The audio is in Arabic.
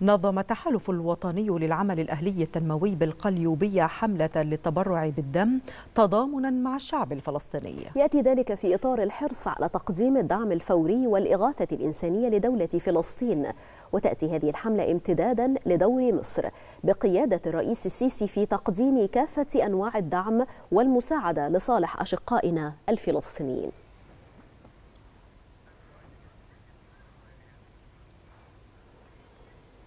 نظم التحالف الوطني للعمل الأهلي التنموي بالقليوبية حملة للتبرع بالدم تضامنا مع الشعب الفلسطيني يأتي ذلك في إطار الحرص على تقديم الدعم الفوري والإغاثة الإنسانية لدولة فلسطين وتأتي هذه الحملة امتدادا لدور مصر بقيادة الرئيس السيسي في تقديم كافة أنواع الدعم والمساعدة لصالح أشقائنا الفلسطينيين